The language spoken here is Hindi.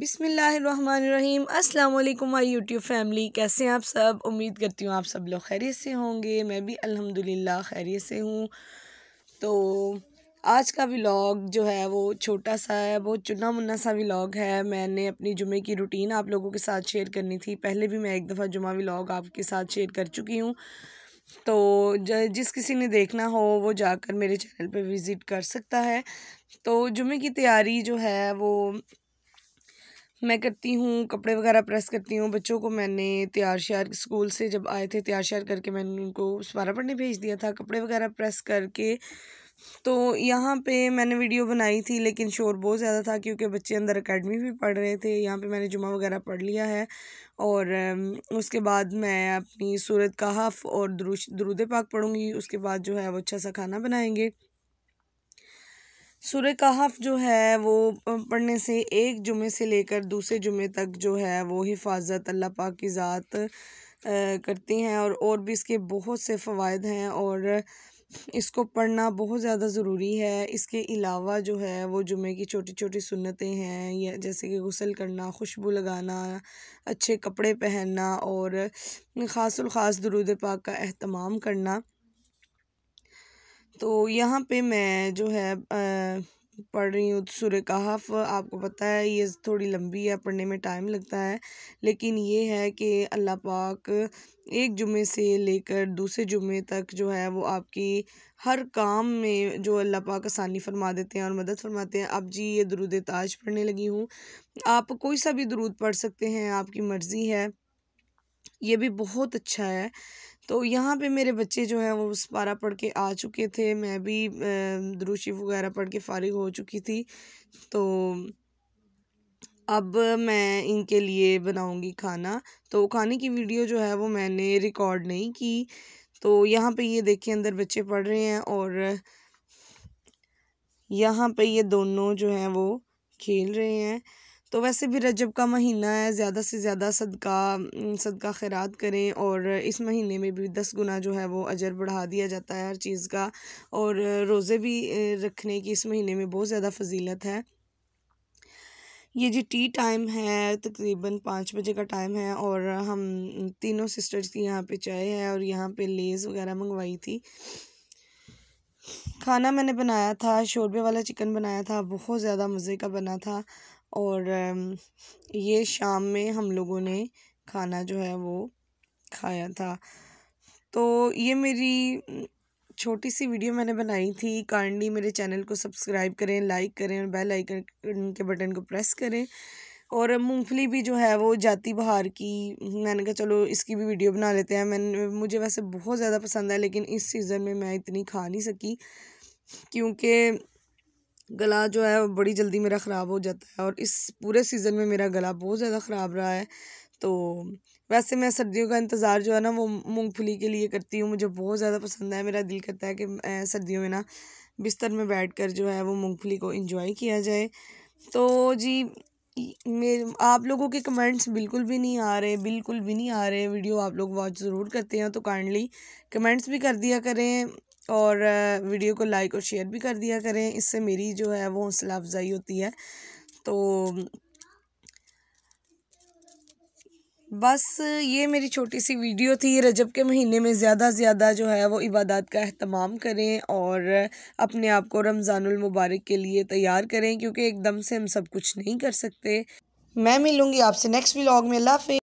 बिसमीम् अल्लाम माई यूट्यूब फ़ैमिली कैसे हैं आप सब उम्मीद करती हूँ आप सब लोग खैरियत से होंगे मैं भी अल्हम्दुलिल्लाह खैरियत से हूँ तो आज का व्लॉग जो है वो छोटा सा है बहुत चुना मुन्ना सा व्लॉग है मैंने अपनी जुमे की रूटीन आप लोगों के साथ शेयर करनी थी पहले भी मैं एक दफ़ा जुमा व्लॉग आपके साथ शेयर कर चुकी हूँ तो जिस किसी ने देखना हो वो जाकर मेरे चैनल पे विज़िट कर सकता है तो जुमे की तैयारी जो है वो मैं करती हूँ कपड़े वगैरह प्रेस करती हूँ बच्चों को मैंने तैयार श्यार स्कूल से जब आए थे तैयार श्यार करके मैंने उनको सवारा पढ़ने भेज दिया था कपड़े वगैरह प्रेस करके तो यहाँ पे मैंने वीडियो बनाई थी लेकिन शोर बहुत ज़्यादा था क्योंकि बच्चे अंदर अकेडमी भी पढ़ रहे थे यहाँ पे मैंने जुमा वगैरह पढ़ लिया है और उसके बाद मैं अपनी सूरत का हफ़ और दुरुद पाक पढ़ूँगी उसके बाद जो है वो अच्छा सा खाना बनाएंगे सूर्य कहाफ जो है वो पढ़ने से एक जुमे से लेकर दूसरे जुमे तक जो है वो हिफाजत अल्लाह पाक की ज़ात करती हैं और और भी इसके बहुत से फ़वाद हैं और इसको पढ़ना बहुत ज़्यादा ज़रूरी है इसके अलावा जो है वो जुमे की छोटी छोटी सुन्नतें हैं या जैसे कि गसल करना खुशबू लगाना अच्छे कपड़े पहनना और ख़ास ख़ास दरुद पाक का अहतमाम करना तो यहाँ पे मैं जो है आ, पढ़ रही हूँ सुर कहाफ आपको पता है ये थोड़ी लंबी है पढ़ने में टाइम लगता है लेकिन ये है कि अल्लाह पाक एक जुमे से लेकर दूसरे जुमे तक जो है वो आपकी हर काम में जो अल्लाह पाक आसानी फरमा देते हैं और मदद फरमाते हैं अब जी ये दरुद ताज पढ़ने लगी हूँ आप कोई सा भी दरूद पढ़ सकते हैं आपकी मर्ज़ी है ये भी बहुत अच्छा है तो यहाँ पे मेरे बच्चे जो हैं वो उस पारा पढ़ के आ चुके थे मैं भी दरूशिफ वगैरह पढ़ के फारिग हो चुकी थी तो अब मैं इनके लिए बनाऊंगी खाना तो खाने की वीडियो जो है वो मैंने रिकॉर्ड नहीं की तो यहाँ पे ये देखिए अंदर बच्चे पढ़ रहे हैं और यहाँ पे ये दोनों जो हैं वो खेल रहे हैं तो वैसे भी रजब का महीना है ज़्यादा से ज़्यादा सदका सदका खैरात करें और इस महीने में भी दस गुना जो है वो अजर बढ़ा दिया जाता है हर चीज़ का और रोज़े भी रखने की इस महीने में बहुत ज़्यादा फजीलत है ये जी टी टाइम है तकरीबन पाँच बजे का टाइम है और हम तीनों सिस्टर्स की यहाँ पे चाय है और यहाँ पे लेज़ वगैरह मंगवाई थी खाना मैंने बनाया था शोरबे वाला चिकन बनाया था बहुत ज़्यादा मज़े का बना था और ये शाम में हम लोगों ने खाना जो है वो खाया था तो ये मेरी छोटी सी वीडियो मैंने बनाई थी काइंडली मेरे चैनल को सब्सक्राइब करें लाइक करें और बेल आइकन के बटन को प्रेस करें और मूंगफली भी जो है वो जाती बहार की मैंने कहा चलो इसकी भी वीडियो बना लेते हैं मैंने मुझे वैसे बहुत ज़्यादा पसंद है लेकिन इस सीज़न में मैं इतनी खा नहीं सकी क्योंकि गला जो है वो बड़ी जल्दी मेरा ख़राब हो जाता है और इस पूरे सीज़न में मेरा गला बहुत ज़्यादा ख़राब रहा है तो वैसे मैं सर्दियों का इंतज़ार जो है ना वो मूंगफली के लिए करती हूँ मुझे बहुत ज़्यादा पसंद है मेरा दिल करता है कि सर्दियों में ना बिस्तर में बैठ कर जो है वो मूँगफली को इंजॉय किया जाए तो जी मेरे आप लोगों के कमेंट्स बिल्कुल भी नहीं आ रहे बिल्कुल भी नहीं आ रहे वीडियो आप लोग वॉच ज़रूर करते हैं तो काइंडली कमेंट्स भी कर दिया करें और वीडियो को लाइक और शेयर भी कर दिया करें इससे मेरी जो है वो हौसला अफजाई होती है तो बस ये मेरी छोटी सी वीडियो थी रजब के महीने में ज़्यादा से ज़्यादा जो है वो इबादत का अहतमाम करें और अपने आप को रमज़ानुल मुबारक के लिए तैयार करें क्योंकि एकदम से हम सब कुछ नहीं कर सकते मैं मिलूँगी आपसे नेक्स्ट व्लॉग में अल्लाह